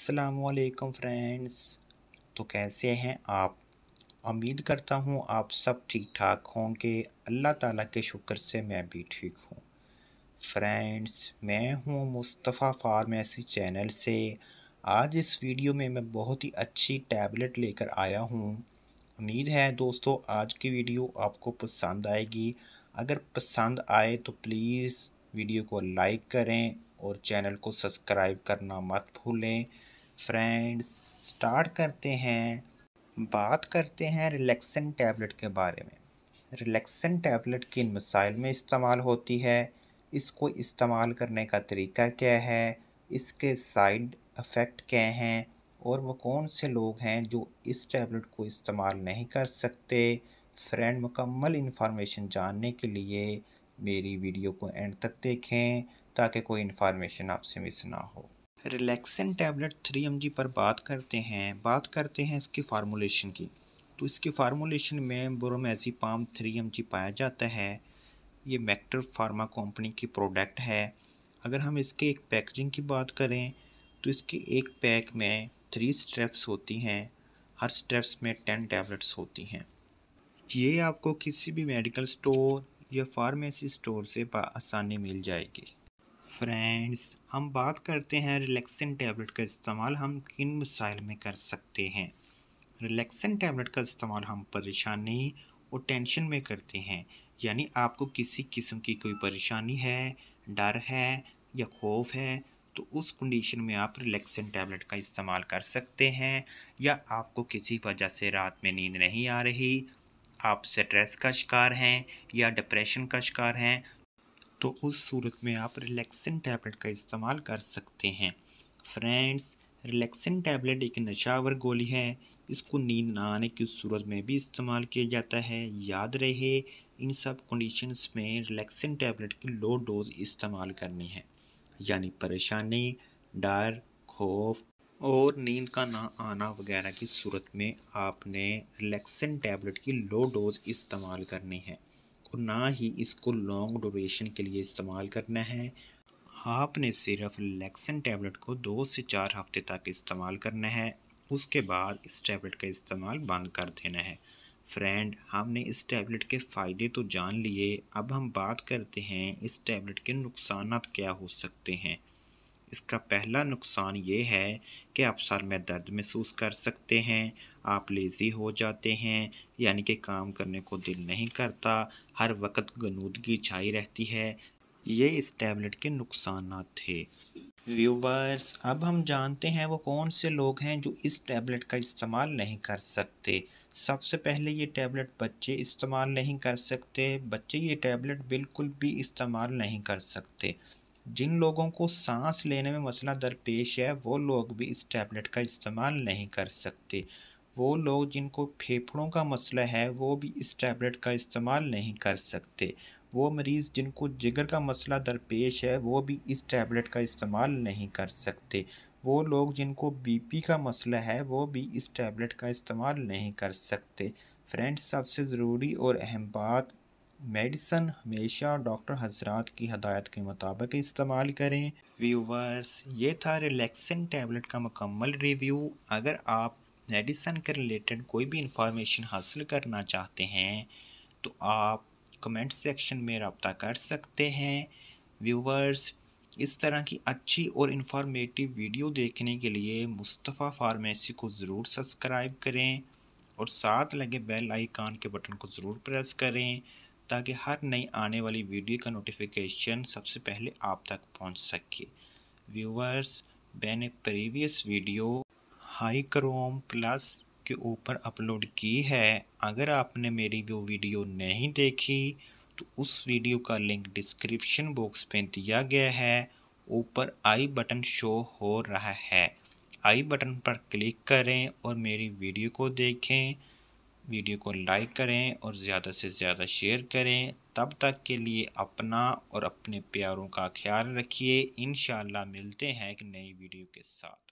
असलकम फ्रेंड्स तो कैसे हैं आप उम्मीद करता हूँ आप सब ठीक ठाक होंगे अल्लाह ताला के शुक्र से मैं भी ठीक हूँ फ्रेंड्स मैं हूँ मुस्तफ़ा फार्मेसी चैनल से आज इस वीडियो में मैं बहुत ही अच्छी टैबलेट लेकर आया हूँ उम्मीद है दोस्तों आज की वीडियो आपको पसंद आएगी अगर पसंद आए तो प्लीज़ वीडियो को लाइक करें और चैनल को सब्सक्राइब करना मत भूलें फ्रेंड्स स्टार्ट करते हैं बात करते हैं रिलैक्सन टैबलेट के बारे में रिलैक्सन टैबलेट किन मिसाइल में इस्तेमाल होती है इसको इस्तेमाल करने का तरीका क्या है इसके साइड इफ़ेक्ट क्या हैं और वो कौन से लोग हैं जो इस टैबलेट को इस्तेमाल नहीं कर सकते फ्रेंड मुकम्मल इन्फॉर्मेशन जानने के लिए मेरी वीडियो को एंड तक देखें ताकि कोई इन्फॉर्मेशन आपसे मिस ना हो रिलैक्सन टैबलेट थ्री एम पर बात करते हैं बात करते हैं इसकी फार्मूलेशन की तो इसके फार्मूलेशन में पाम थ्री एम पाया जाता है ये मैक्टर फार्मा कंपनी की प्रोडक्ट है अगर हम इसके एक पैकेजिंग की बात करें तो इसके एक पैक में थ्री स्ट्रेप्स होती हैं हर स्ट्रेप्स में टेन टैबलेट्स होती हैं ये आपको किसी भी मेडिकल स्टोर या फार्मेसी स्टोर से आसानी मिल जाएगी फ्रेंड्स हम बात करते हैं रिलैक्सिन टैबलेट का इस्तेमाल हम किन मसाइल में कर सकते हैं रिलैक्सिन टैबलेट का इस्तेमाल हम परेशानी और टेंशन में करते हैं यानी आपको किसी किस्म की कोई परेशानी है डर है या खौफ है तो उस कंडीशन में आप रिलैक्सिन टैबलेट का इस्तेमाल कर सकते हैं या आपको किसी वजह से रात में नींद नहीं आ रही आप स्ट्रेस का शिकार हैं या डिप्रेशन का शिकार हैं तो उस सूरत में आप रिलैक्सिन टैबलेट का इस्तेमाल कर सकते हैं फ्रेंड्स रिलैक्सिन टैबलेट एक नशावर गोली है इसको नींद ना आने की सूरत में भी इस्तेमाल किया जाता है याद रहे इन सब कंडीशंस में रिलैक्सिन टैबलेट की लो डोज इस्तेमाल करनी है यानी परेशानी डर खौफ और नींद का ना आना वगैरह की सूरत में आपने रिलैक्सिन टैबलेट की लो डोज इस्तेमाल करनी है और ना ही इसको लॉन्ग डोरेशन के लिए इस्तेमाल करना है आपने सिर्फ लेक्सन टैबलेट को दो से चार हफ्ते तक इस्तेमाल करना है उसके बाद इस टैबलेट का इस्तेमाल बंद कर देना है फ्रेंड हमने इस टैबलेट के फ़ायदे तो जान लिए अब हम बात करते हैं इस टैबलेट के नुकसान क्या हो सकते हैं इसका पहला नुकसान ये है कि आप सर में दर्द महसूस कर सकते हैं आप लेज़ी हो जाते हैं यानी कि काम करने को दिल नहीं करता हर वक्त गनूदगी छाई रहती है ये इस टैबलेट के नुकसान थे व्यूवर्स अब हम जानते हैं वो कौन से लोग हैं जो इस टैबलेट का इस्तेमाल नहीं कर सकते सबसे पहले ये टैबलेट बच्चे इस्तेमाल नहीं कर सकते बच्चे ये टैबलेट बिल्कुल भी इस्तेमाल नहीं कर सकते जिन लोगों को सांस लेने में मसला दरपेश है वो लोग भी इस टैबलेट का इस्तेमाल नहीं कर सकते वो लोग जिनको फेफड़ों का मसला है वो भी इस टैबलेट का इस्तेमाल नहीं कर सकते वो मरीज़ जिनको जिगर का मसला दरपेश है वो भी इस टैबलेट का इस्तेमाल नहीं कर सकते वो लोग जिनको बीपी का मसला है वो भी इस टैबलेट का इस्तेमाल नहीं कर सकते फ्रेंड्स सबसे ज़रूरी और अहम बात मेडिसन हमेशा डॉक्टर हजरात की हदायत के मुताबिक इस्तेमाल करें व्यूवर्स ये था रिलैक्सिंग टैबलेट का मुकम्मल रिव्यू अगर आप मेडिसन के रिलेटेड कोई भी इंफॉर्मेशन हासिल करना चाहते हैं तो आप कमेंट सेक्शन में रबता कर सकते हैं व्यूवर्स इस तरह की अच्छी और इन्फॉर्मेटिव वीडियो देखने के लिए मुस्तफ़ा फार्मेसी को ज़रूर सब्सक्राइब करें और साथ लगे बेल आइकान के बटन को ज़रूर प्रेस करें ताकि हर नई आने वाली वीडियो का नोटिफिकेशन सबसे पहले आप तक पहुंच सके व्यूवर्स मैंने previous video high chrome plus के ऊपर अपलोड की है अगर आपने मेरी वो वीडियो नहीं देखी तो उस वीडियो का लिंक डिस्क्रिप्शन बॉक्स में दिया गया है ऊपर आई बटन शो हो रहा है आई बटन पर क्लिक करें और मेरी वीडियो को देखें वीडियो को लाइक करें और ज़्यादा से ज़्यादा शेयर करें तब तक के लिए अपना और अपने प्यारों का ख्याल रखिए इन मिलते हैं एक नई वीडियो के साथ